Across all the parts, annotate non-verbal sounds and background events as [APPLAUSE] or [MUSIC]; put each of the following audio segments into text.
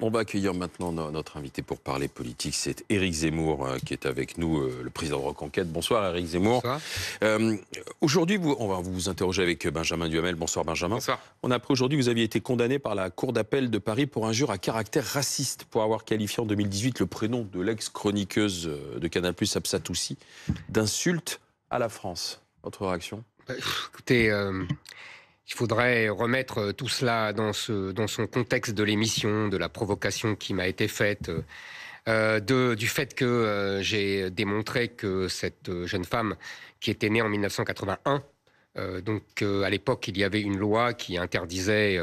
On va accueillir maintenant notre invité pour parler politique, c'est Éric Zemmour euh, qui est avec nous, euh, le président de Reconquête. Bonsoir Éric Zemmour. Euh, aujourd'hui, on va vous interroger avec Benjamin Duhamel. Bonsoir Benjamin. Bonsoir. On a appris aujourd'hui vous aviez été condamné par la Cour d'appel de Paris pour injure à caractère raciste pour avoir qualifié en 2018 le prénom de l'ex-chroniqueuse de Canal+, Absatoussi, d'insulte à la France. Votre réaction bah, Écoutez... Il faudrait remettre euh, tout cela dans, son contexte de l'émission, de la provocation qui m'a été faite, euh, euh, du fait que j'ai démontré que cette jeune femme, qui était née en 1981, donc à l'époque il y avait une loi qui interdisait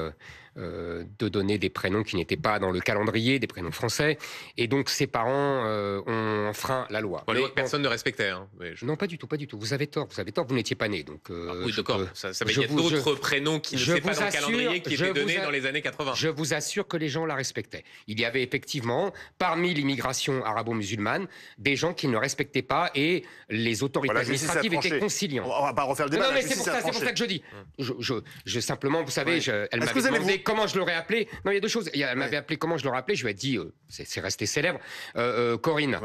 euh, de donner des prénoms qui n'étaient pas dans le calendrier, des prénoms français. Et donc ses parents euh, ont enfreint la loi. Bon, personne ne respectait. Hein, non, pas du tout, pas du tout. Vous avez tort, vous avez tort, vous n'étiez pas né. Donc, euh, ah oui, d'accord. il y a d'autres prénoms qui sont pas dans le calendrier qui étaient donnés dans les années 80. Je vous assure que les gens la respectaient. Il y avait effectivement, parmi l'immigration arabo-musulmane, des gens qui ne respectaient pas et les autorités administratives étaient conciliantes. On va pas refaire le débat. Non, mais c'est pour, ça que je dis. Hum. Je, simplement, vous savez, elle m'avait demandé Comment je l'aurais appelé Non, il y a deux choses. elle m'avait appelé Comment je l'aurais appelé Je lui ai dit, euh, c'est, resté célèbre, euh, euh, Corinne.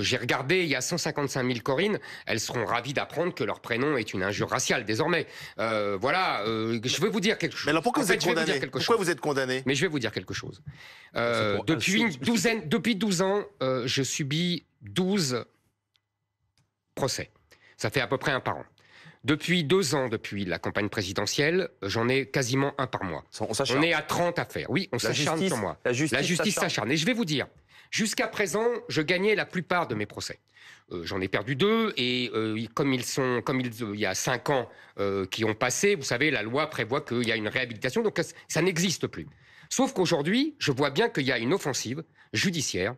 j'ai regardé, il y a 155 000 Corinne. Elles seront ravies d'apprendre que leur prénom est une injure raciale désormais. voilà, je vais vous dire quelque chose. Mais alors pourquoi vous êtes condamné vous êtes condamné Mais je vais vous dire quelque chose. depuis, une douzaine, depuis 12 ans, je subis 12 procès. Ça fait à peu près un par an. Depuis deux ans, depuis la campagne présidentielle, j'en ai quasiment un par mois. On, est à 30 affaires. Oui, on s'acharne sur moi. La justice s'acharne. Et je vais vous dire, jusqu'à présent, je gagnais la plupart de mes procès. Euh, j'en ai perdu deux et euh, comme ils sont, comme euh, il y a cinq ans qui ont passé, vous savez, la loi prévoit qu'il y a une réhabilitation, donc ça n'existe plus. Sauf qu'aujourd'hui, je vois bien qu'il y a une offensive judiciaire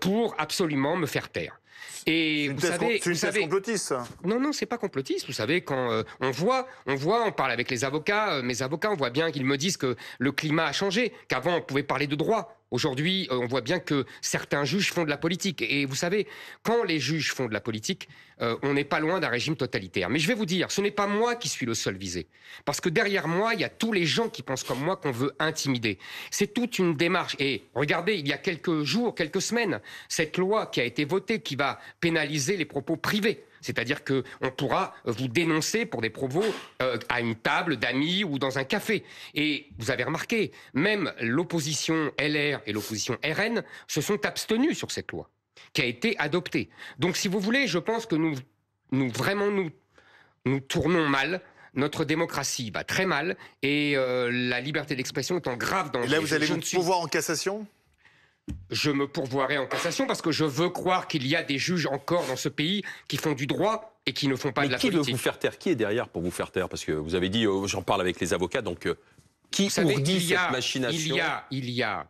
pour absolument me faire taire. Et vous savez, c'est une complotiste. Non, non, c'est pas complotiste. Vous savez, quand euh, on voit, on voit, on parle avec les avocats, euh, mes avocats, on voit bien qu'ils me disent que le climat a changé, qu'avant on pouvait parler de droit. Aujourd'hui, euh, on voit bien que certains juges font de la politique. Et vous savez, quand les juges font de la politique, euh, on n'est pas loin d'un régime totalitaire. Mais je vais vous dire, ce n'est pas moi qui suis le seul visé. Parce que derrière moi, il y a tous les gens qui pensent comme moi qu'on veut intimider. C'est toute une démarche. Et regardez, il y a quelques jours, quelques semaines, cette loi qui a été votée, qui va pénaliser les propos privés. C'est-à-dire qu'on pourra euh, vous dénoncer pour des propos euh, à une table d'amis ou dans un café. Et vous avez remarqué, même l'opposition LR et l'opposition RN se sont abstenus sur cette loi qui a été adoptée. Donc, si vous voulez, je pense que nous, vraiment nous, nous tournons mal notre démocratie va très mal et euh, la liberté d'expression est en grave danger. Et là, vous allez vous pouvoir en cassation je me pourvoirai en cassation parce que je veux croire qu'il y a des juges encore dans ce pays qui font du droit et qui ne font pas de la qui politique. Qui veut vous faire taire Qui est derrière pour vous faire taire Parce que vous avez dit, euh, j'en parle avec les avocats, donc euh, qui vous il y a, cette machination Il y a,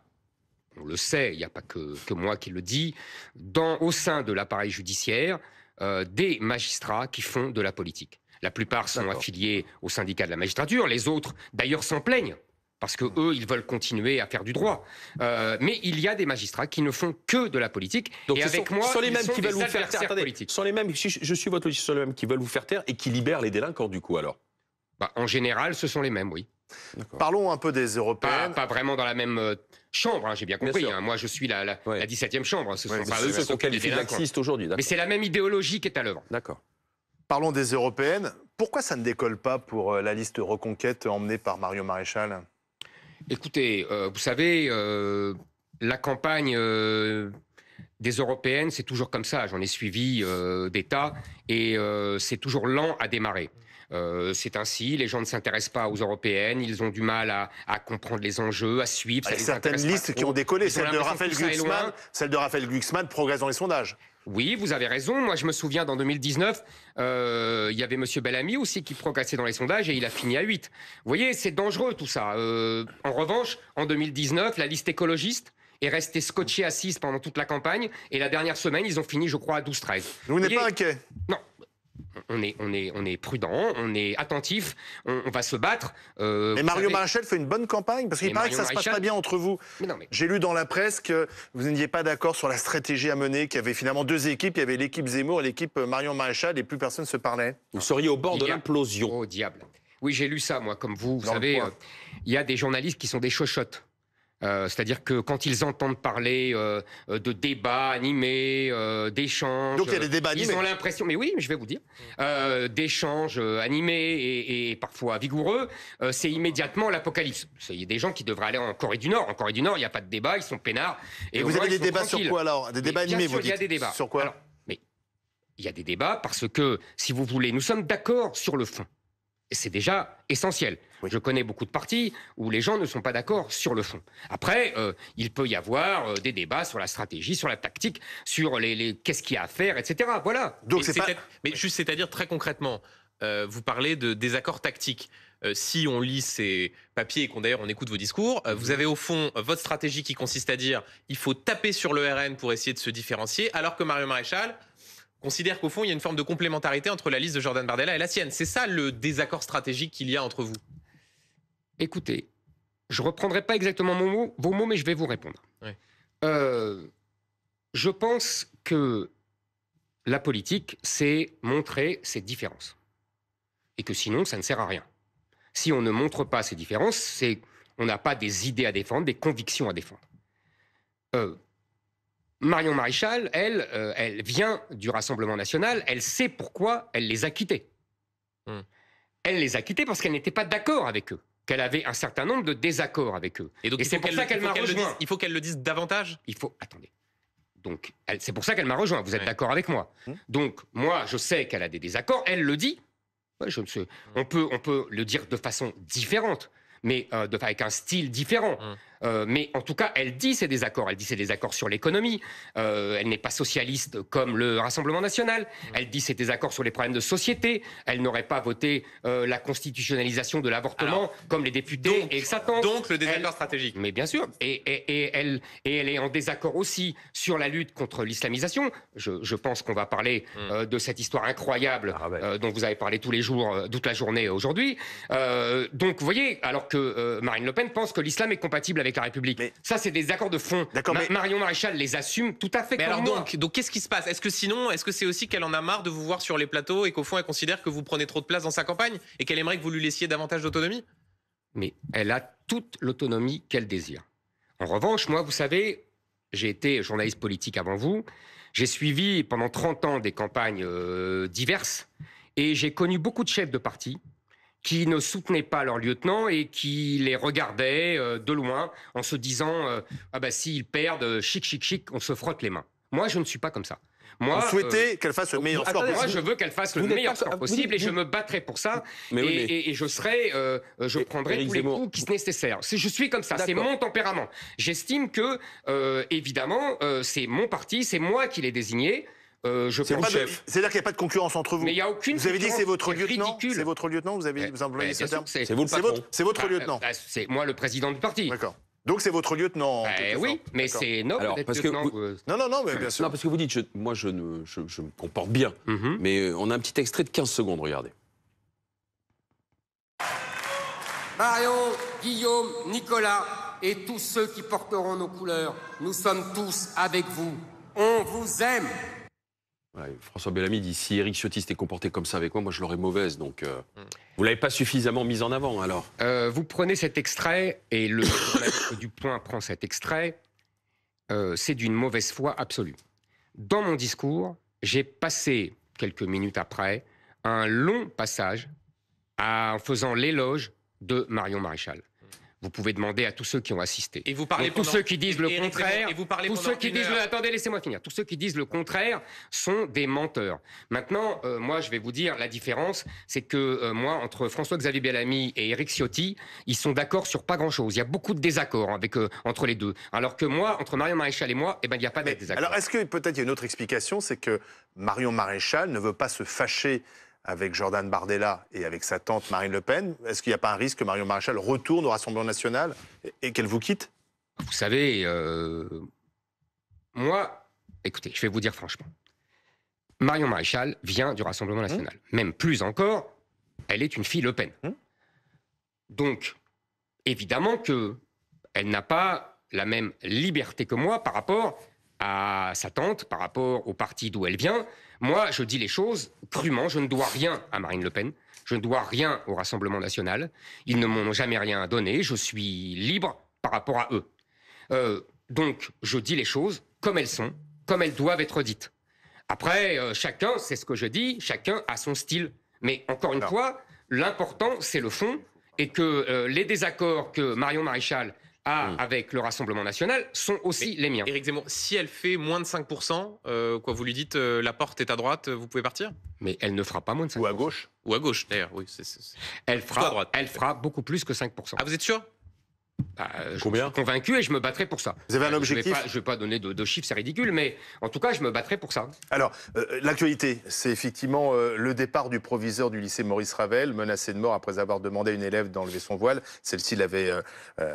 on le sait, il n'y a pas que, que, moi qui le dis, dans, au sein de l'appareil judiciaire, euh, des magistrats qui font de la politique. La plupart sont affiliés au syndicat de la magistrature, les autres d'ailleurs s'en plaignent parce que eux, ils veulent continuer à faire du droit. Euh, mais il y a des magistrats qui ne font que de la politique. Donc et avec moi, sont les mêmes qui veulent vous faire taire. sont les mêmes. Je, suis votre sont les mêmes qui veulent vous faire taire et qui libèrent les délinquants du coup alors. Bah, en général, ce sont les mêmes, oui. Parlons un peu des européennes. Pas, vraiment dans la même euh, chambre, hein, j'ai bien compris. Hein. moi, je suis la, la, 17e chambre. Ce sont pas eux qui sont Mais c'est la même idéologie qui est à l'œuvre. D'accord. Parlons des européennes. Pourquoi ça ne décolle pas pour euh, la liste reconquête emmenée par Mario Maréchal Écoutez, euh, vous savez, euh, la campagne euh, des européennes, c'est toujours comme ça. J'en ai suivi des tas et c'est toujours lent à démarrer. c'est ainsi, les gens ne s'intéressent pas aux européennes, ils ont du mal à, comprendre les enjeux, à suivre. certaines listes qui ont décollé, celle de, de, Raphaël Glucksmann, progresse dans les sondages. Oui, vous avez raison. Moi, je me souviens, dans 2019, euh, il y avait M. Bellamy aussi qui progressait dans les sondages et il a fini à 8. Vous voyez, c'est dangereux tout ça. Euh, en revanche, en 2019, la liste écologiste est restée scotchée à 6 pendant toute la campagne et la dernière semaine, ils ont fini, je crois, à 12-13. vous n'êtes pas inquiet Non, on est, on est, on est prudent, on est attentif, on, va se battre. Euh, mais Mario Maréchal fait une bonne campagne parce qu'il paraît que ça se passe pas bien entre vous. J'ai lu dans la presse que vous n'étiez pas d'accord sur la stratégie à mener, qu'il y avait finalement deux équipes, il y avait l'équipe Zemmour et l'équipe euh, Marion Maréchal, et plus personne ne se parlait. Vous seriez au bord de l'implosion. Oh diable. Oui, j'ai lu ça, moi, comme vous, vous savez, euh, il y a des journalistes qui sont des chochottes. Euh, c'est-à-dire que quand ils entendent parler euh, euh, de débats animés, d'échanges, des débats animés. Ils ont l'impression, mais oui, mais je vais vous dire, d'échanges animés et, parfois vigoureux, c'est immédiatement l'apocalypse. Il y a des gens qui devraient aller en Corée du Nord. En Corée du Nord, il n'y a pas de débat, ils sont peinards. Et, vous avez des débats sur quoi alors Des débats animés, vous dites Il y a des débats. Sur quoi Mais il y a des débats parce que, si vous voulez, nous sommes d'accord sur le fond c'est déjà essentiel. Je connais beaucoup de partis où les gens ne sont pas d'accord sur le fond. Après, euh, il peut y avoir euh, des débats sur la stratégie, sur la tactique, sur les, qu'est-ce qu'il y a à faire, etc. Voilà. Donc c'est Mais juste, c'est-à-dire très concrètement, euh, vous parlez de désaccords tactiques. si on lit ces papiers et qu'on d'ailleurs on écoute vos discours, vous mhm. avez au fond votre stratégie qui consiste à dire il faut taper sur le RN pour essayer de se différencier, alors que Mario Maréchal, considère qu'au fond, il y a une forme de complémentarité entre la liste de Jordan Bardella et la sienne. C'est ça le désaccord stratégique qu'il y a entre vous Écoutez, je ne reprendrai pas exactement mon mot, vos mots, mais je vais vous répondre. Euh, je pense que la politique, c'est montrer ses différences. Et que sinon, ça ne sert à rien. Si on ne montre pas ses différences, c'est on n'a pas des idées à défendre, des convictions à défendre. Euh, Marion Maréchal, elle, euh, elle vient du Rassemblement national, elle sait pourquoi elle les a quittés. Hmm. Elle les a quittés parce qu'elle n'était pas d'accord avec eux, qu'elle avait un certain nombre de désaccords avec eux. Et donc, c'est pour ça qu'elle m'a il faut qu'elle le dise davantage Il faut. Attendez. Donc, c'est pour ça qu'elle m'a rejoint. Vous êtes d'accord avec moi hmm. Donc, moi, je sais qu'elle a des désaccords. Elle le dit. je hmm. On peut, on peut le dire de façon différente, mais euh, avec un style différent. Euh, mais en tout cas, elle dit ses désaccords. Elle dit ses désaccords sur l'économie. Euh, elle n'est pas socialiste comme le Rassemblement national. Elle dit ses désaccords sur les problèmes de société. Elle n'aurait pas voté euh, la constitutionnalisation de l'avortement comme les députés et Satan. Donc le désaccord stratégique. Mais bien sûr. Et, elle, et elle est en désaccord aussi sur la lutte contre l'islamisation. Je, pense qu'on va parler hmm. de cette histoire incroyable ah dont vous avez parlé tous les jours, toute la journée aujourd'hui. donc vous voyez, alors que Marine Le Pen pense que l'islam est compatible avec la République. ça, c'est des accords de fond. Marion Maréchal les assume tout à fait. comme alors moi. donc, donc qu'est-ce qui se passe Est-ce que sinon, est-ce que c'est aussi qu'elle en a marre de vous voir sur les plateaux et qu'au fond, elle considère que vous prenez trop de place dans sa campagne et qu'elle aimerait que vous lui laissiez davantage d'autonomie Mais elle a toute l'autonomie qu'elle désire. En revanche, moi, vous savez, j'ai été journaliste politique avant vous. J'ai suivi pendant 30 ans des campagnes euh, diverses et j'ai connu beaucoup de chefs de parti qui ne soutenaient pas leur lieutenant et qui les regardaient euh, de loin en se disant euh, Ah bah s'ils perdent, euh, chic, chic, chic, on se frotte les mains. Moi, je ne suis pas comme ça. Moi, vous souhaitez qu'elle fasse le meilleur score possible. Moi, je veux qu'elle fasse le meilleur score possible et je me battrai pour ça. et, je serai, je prendrai tous les coups qui sont nécessaires. Je suis comme ça, c'est mon tempérament. J'estime que, évidemment, c'est mon parti, c'est moi qui l'ai désigné. Euh, je C'est-à-dire qu'il n'y a pas de concurrence entre vous. aucune. Vous avez dit c'est votre lieutenant. C'est votre lieutenant. Vous avez C'est vous C'est votre, ah, lieutenant. Bah, c'est moi le président du parti. D'accord. Donc c'est votre lieutenant. Bah oui, mais c'est non. parce que vous... Euh, non non non mais bien sûr. Non parce que vous dites moi je, me comporte bien. Mhm. Mais euh, on a un petit extrait de 15 secondes. Regardez. Marion, Guillaume, Nicolas et tous ceux qui porteront nos couleurs, nous sommes tous avec vous. On vous aime. François Bellamy dit si Eric Ciotti est comporté comme ça avec moi, moi je l'aurais mauvaise. Donc euh, mm. vous l'avez pas suffisamment mise en avant alors. Euh, vous prenez cet extrait et le du point prend cet extrait. Euh, c'est d'une mauvaise foi absolue. Dans mon discours, j'ai passé quelques minutes après un long passage en faisant l'éloge de Marion Maréchal. Vous pouvez demander à tous ceux qui ont assisté. Et vous parlez pour tous ceux qui disent le contraire. Et vous parlez tous ceux qui disent attendez, laissez-moi finir. Tous ceux qui disent le contraire sont des menteurs. Maintenant, euh, moi, je vais vous dire la différence, c'est que euh, moi, entre François-Xavier Bellamy et Éric Ciotti, ils sont d'accord sur pas grand-chose. Il y a beaucoup de désaccords hein, euh, entre les deux. Alors que moi, entre Marion Maréchal et moi, eh ben, il n'y a pas de désaccord. Alors, est-ce que peut-être il y a une autre explication, c'est que Marion Maréchal ne veut pas se fâcher avec Jordan Bardella et avec sa tante Marine Le Pen, est-ce qu'il n'y a pas un risque que Marion Maréchal retourne au Rassemblement national et, qu'elle vous quitte Vous savez, euh, moi, écoutez, je vais vous dire franchement, Marion Maréchal vient du Rassemblement hum. national. Même plus encore, elle est une fille Le Pen. Hum. Donc, évidemment que elle n'a pas la même liberté que moi par rapport à sa tante, par rapport au parti d'où elle vient. Moi, je dis les choses crûment. Je ne dois rien à Marine Le Pen. Je ne dois rien au Rassemblement national. Ils ne m'ont jamais rien donné. Je suis libre par rapport à eux. Euh, donc, je dis les choses comme elles sont, comme elles doivent être dites. Après, euh, chacun, c'est ce que je dis, chacun a son style. Mais encore une fois, l'important, c'est le fond et que euh, les désaccords que Marion Maréchal ah, mm. avec le Rassemblement national sont aussi les miens. Éric Zemmour, si elle fait moins de 5%, euh, quoi, vous lui dites euh, la porte est à droite, euh, vous pouvez partir Mais elle ne fera pas moins de 5%. Ou à gauche Ou à gauche, d'ailleurs, oui. Elle, fera, elle fera beaucoup plus que 5%. Ah, vous êtes sûr bah, je suis convaincu et je me battrai pour ça. Vous avez un euh, objectif Je ne vais, pas donner de, chiffres, c'est ridicule, mais en tout cas, je me battrai pour ça. Alors, euh, l'actualité, c'est effectivement euh, le départ du proviseur du lycée Maurice Ravel, menacé de mort après avoir demandé à une élève d'enlever son voile. Celle-ci l'avait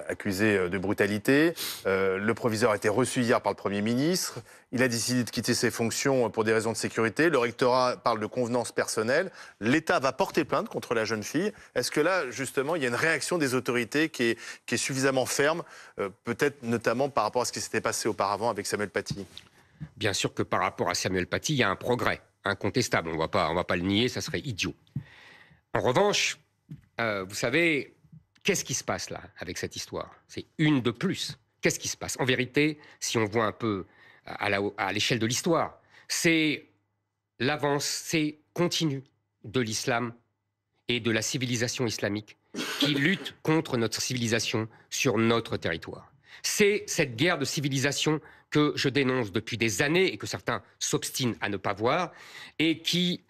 accusé de brutalité. le proviseur a été reçu hier par le Premier ministre. Il a décidé de quitter ses fonctions pour des raisons de sécurité. Le rectorat parle de convenance personnelle. L'État va porter plainte contre la jeune fille. Est-ce que là, justement, il y a une réaction des autorités qui qui est suffisante suffisamment ferme, euh, peut-être notamment par rapport à ce qui s'était passé auparavant avec Samuel Paty Bien sûr que par rapport à Samuel Paty, il y a un progrès incontestable. On ne va pas le nier, ça serait idiot. En revanche, euh, vous savez, qu'est-ce qui se passe là avec cette histoire C'est une de plus. Qu'est-ce qui se passe En vérité, si on voit un peu à l'échelle de l'histoire, c'est l'avancée continue de l'islam et de la civilisation islamique qui lutte contre notre civilisation sur notre territoire. C'est cette guerre de civilisation que je dénonce depuis des années et que certains s'obstinent à ne pas voir et qui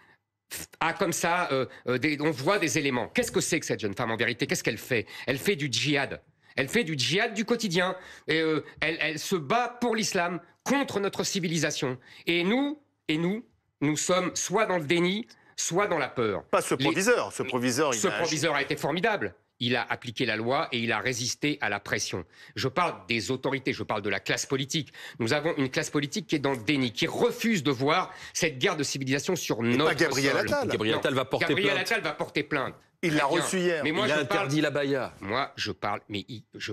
a comme ça, euh, euh, on voit des éléments. Qu'est-ce que c'est que cette jeune femme en vérité Qu'est-ce qu'elle fait Elle fait du djihad. Elle fait du djihad du quotidien. Et, euh, elle, elle se bat pour l'islam, contre notre civilisation. Et nous, et nous, nous sommes soit dans le déni, soit dans la peur. Pas ce proviseur. Ce proviseur, ce a a été formidable. Il a appliqué la loi et il a résisté à la pression. Je parle des autorités, je parle de la classe politique. Nous avons une classe politique qui est dans le déni, qui refuse de voir cette guerre de civilisation sur notre Gabriel Attal. Gabriel Attal va porter plainte. porter plainte. Il l'a reçu hier. Mais moi, il a interdit la baïa. Moi, je parle, mais je,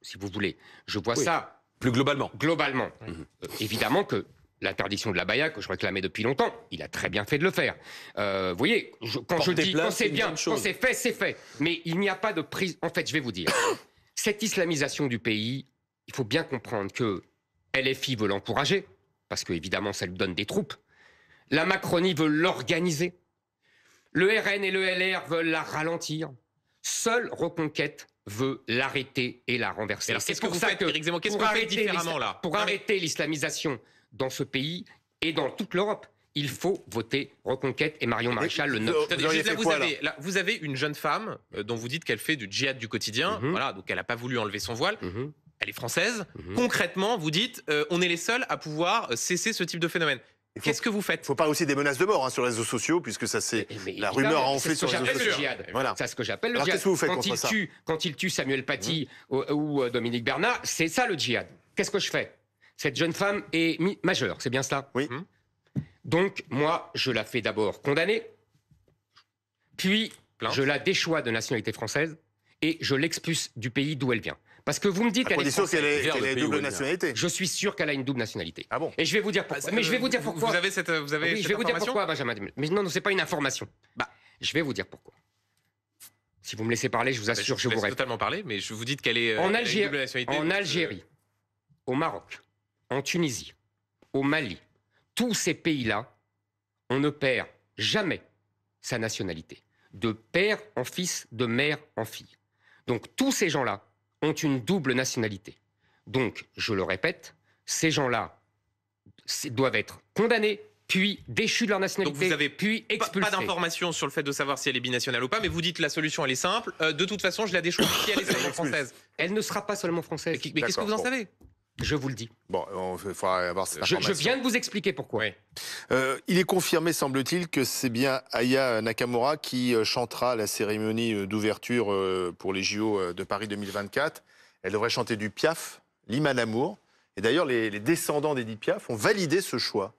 si vous voulez, je vois ça plus globalement. Globalement. Mhm. Euh, évidemment que l'interdiction de la baïa que je réclamais depuis longtemps. Il a très bien fait de le faire. vous euh, voyez, quand je dis quand c'est bien, quand c'est fait, c'est fait. Mais il n'y a pas de prise. En fait, je vais vous dire, [COUGHS] cette islamisation du pays, il faut bien comprendre que LFI veut l'encourager parce qu'évidemment, ça lui donne des troupes. La Macronie veut l'organiser. Le RN et le LR veulent la ralentir. Seule Reconquête veut l'arrêter et la renverser. C'est pour ça que, -ce pour, arrêter différemment, là pour arrêter l'islamisation dans ce pays et dans toute l'Europe il faut voter Reconquête et Marion Maréchal le 9. Vous, avez, une jeune femme euh, dont vous dites qu'elle fait du djihad du quotidien, mhm. voilà, donc elle n'a pas voulu enlever son voile. Mhm. Elle est française. Mhm. Concrètement, vous dites, euh, on est les seuls à pouvoir euh, cesser ce type de phénomène. Qu'est-ce que vous faites Il ne faut pas aussi des menaces de mort hein, sur les réseaux sociaux, puisque ça c'est la rumeur a enflé sur les réseaux sociaux. C'est ce que j'appelle le djihad. quand, il tue, quand il tue Samuel Paty mmh. ou, Dominique Bernard, c'est ça le djihad. Qu'est-ce que je fais cette jeune femme est majeure, c'est bien cela Oui. Hum. Donc, moi, je la fais d'abord condamner, puis je la déchois de nationalité française et je l'expulse du pays d'où elle vient. Parce que vous me dites qu'elle est, qu'elle ait une double nationalité. Je suis sûr qu'elle a une double nationalité. Ah bon Et je vais vous dire pourquoi. Ah, mais je vais vous dire euh, pourquoi. Vous avez cette, euh, vous avez je vais information? vous dire pourquoi, Benjamin. Mais non, non, c'est pas une information. Bah, je vais vous dire pourquoi. Si vous me laissez parler, je vous bah, assure, je, je vous laisse totalement parler, mais je vous dis qu'elle est. Euh, en Algérie, en Algérie, au Maroc, en Tunisie, au Mali, tous ces pays-là, on ne perd jamais sa nationalité, de père en fils, de mère en fille. Donc tous ces gens-là ont une double nationalité. Donc, je le répète, ces gens-là doivent être condamnés, puis déchus de leur nationalité, vous avez puis Pas, d'informations sur le fait de savoir si elle est binationale ou pas, mais vous dites la solution, elle est simple. Euh, de toute façon, je la déchouis si elle est [COUGHS] française. Elle ne sera pas seulement française. mais qu'est-ce que vous en savez je vous le dis. Bon, avoir je, viens de vous expliquer pourquoi. Euh, il est confirmé, semble-t-il, que c'est bien Aya Nakamura qui euh, chantera la cérémonie euh, d'ouverture pour les JO de Paris 2024. Elle devrait chanter du Piaf, l'Iman Amour. Et d'ailleurs, les, descendants d'Edith Piaf ont validé ce choix.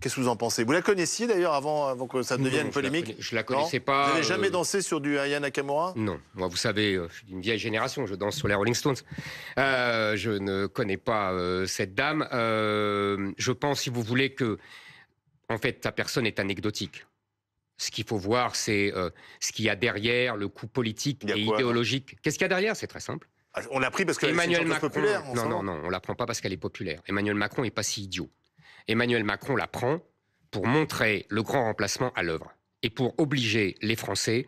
Qu'est-ce que vous en pensez Vous la connaissiez d'ailleurs avant, avant que ça devienne polémique Je la, la connaissais pas. Vous n'avez jamais euh, dansé sur du Aya Nakamura Non. Moi, vous savez, euh, je suis d'une vieille génération, je danse sur les Rolling Stones. Euh, je ne connais pas cette dame. je pense, si vous voulez, que en fait, sa personne est anecdotique. Ce qu'il faut voir, c'est ce qu'il y a derrière, le coup politique et idéologique. Qu'est-ce qu'il y a derrière C'est très simple. Ah, on l'a pris parce qu'elle est populaire. Non, non, non, on l'apprend pas parce qu'elle est populaire. Emmanuel Macron n'est pas si idiot. Emmanuel Macron la prend pour montrer le grand remplacement à l'œuvre et pour obliger les Français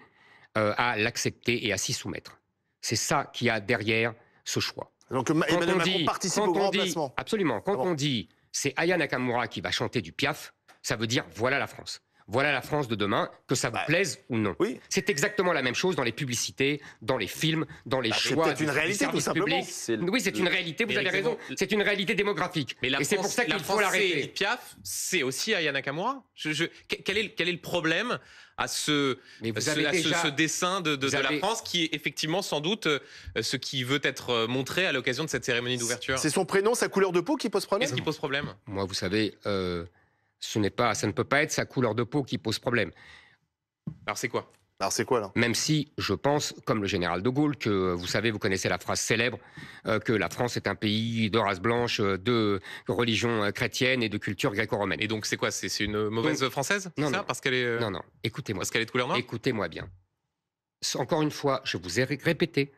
euh, à l'accepter et à s'y soumettre. C'est ça qui a derrière ce choix. Donc Emmanuel Macron participe au grand remplacement. Absolument. Quand ah on dit c'est Aya Nakamura qui va chanter du Piaf, ça veut dire voilà la France voilà la France de demain, que ça vous bah, plaise ou non. Oui. C'est exactement la même chose dans les publicités, dans les films, dans les bah, choix. C'est une réalité Oui, c'est une réalité, vous avez raison. C'est une réalité démographique. Mais Et c'est pour ça qu'il faut l'arrêter. Piaf, c'est aussi Aya Nakamura. Je, quel, est, le problème à ce, dessin de, la France qui est effectivement sans doute euh, ce qui veut être euh, montré à l'occasion de cette cérémonie d'ouverture. C'est son prénom, sa couleur de peau qui pose problème Qu'est-ce qui pose problème Moi, vous savez, euh, ce n'est pas, ça ne peut pas être sa couleur de peau qui pose problème. Alors c'est quoi alors c'est quoi Même si je pense, comme le général de Gaulle, que euh, vous savez, vous connaissez la phrase célèbre, euh, que la France est un pays de race blanche, euh, de religion chrétienne et de culture gréco-romaine. Et donc c'est quoi C'est une mauvaise française Non, non. Parce qu'elle est. Non, non. Écoutez-moi. Parce qu'elle est de couleur noire. Écoutez-moi bien. Encore une fois, je vous ai répété.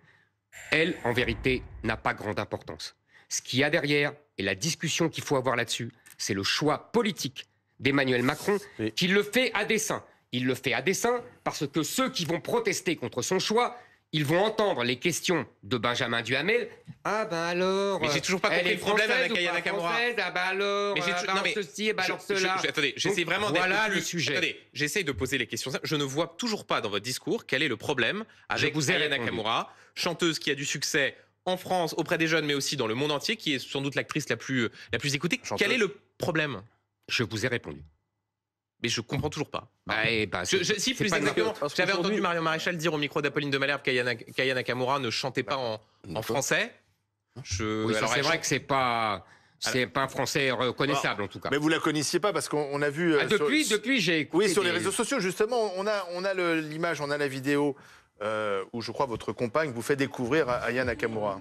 Elle, en vérité, n'a pas grande importance. Ce qu'il y a derrière et la discussion qu'il faut avoir là-dessus, c'est le choix politique d'Emmanuel Macron, qu'il le fait à dessein. Il le fait à dessein parce que ceux qui vont protester contre son choix, ils vont entendre les questions de Benjamin Duhamel. Ah ben alors. Mais j'ai toujours pas compris le problème avec Aya Nakamura. Ah ben alors. Mais j'ai euh, ben ceci et ben alors cela. j'essaie vraiment Voilà le sujet. j'essaie de poser les questions. Je ne vois toujours pas dans votre discours quel est le problème avec vous Aya chanteuse qui a du succès en France auprès des jeunes, mais aussi dans le monde entier, qui est sans doute l'actrice la plus euh, la plus écoutée. Quel est le problème je vous ai répondu. Mais je comprends toujours pas. Bah, ah, bah, si, plus exactement, j'avais entendu Marion Maréchal dire au micro d'Apolline de Malherbe qu'Aya Nakamura ne chantait pas en, français. Je, c'est vrai que c'est pas... C'est pas un français reconnaissable bah, en tout cas. Mais vous la connaissiez pas parce qu'on a vu. Ah, euh, depuis, depuis j'ai écouté. Oui, sur les réseaux sociaux justement, on a, on a l'image, on a la vidéo euh, où je crois votre compagne vous fait découvrir Aya Nakamura.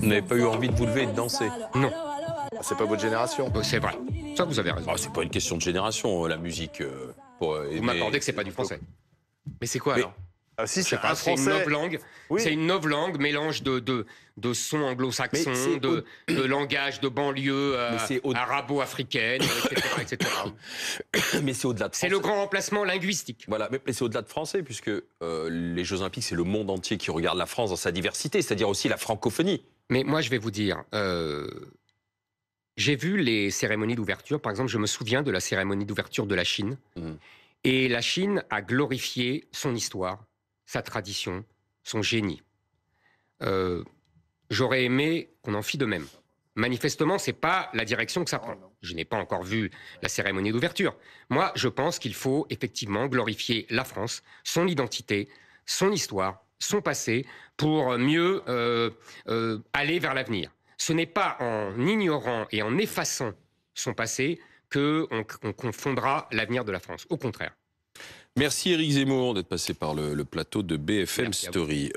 Vous n'avez pas eu envie de vous lever et de danser Non. Ah, c'est pas votre génération. Oh, c'est vrai. Ça, vous avez raison. Ah, c'est pas une question de génération, euh, la musique. Euh, euh, vous m'accordez que c'est pas du français. Mais c'est quoi alors c'est une novlangue. langue, mélange de, de, de sons anglo-saxons, de, langages de, langage de banlieue euh, arabo-africaine, etc., [COUGHS] mais c'est au-delà de C'est le grand remplacement linguistique. Voilà, mais, c'est au-delà de français, puisque euh, les Jeux Olympiques, c'est le monde entier qui regarde la France dans sa diversité, c'est-à-dire aussi la francophonie. Mais moi, je vais vous dire. Euh, j'ai vu les cérémonies d'ouverture. Par exemple, je me souviens de la cérémonie d'ouverture de la Chine. Mmh. Et la Chine a glorifié son histoire, sa tradition, son génie. Euh, j'aurais aimé qu'on en fît de même. Manifestement, ce n'est pas la direction que ça prend. Je n'ai pas encore vu la cérémonie d'ouverture. Moi, je pense qu'il faut effectivement glorifier la France, son identité, son histoire, son passé, pour mieux euh, euh, aller vers l'avenir. Ce n'est pas en ignorant et en effaçant son passé qu'on confondra l'avenir de la France. Au contraire. Merci Éric Zemmour d'être passé par le, plateau de BFM Story.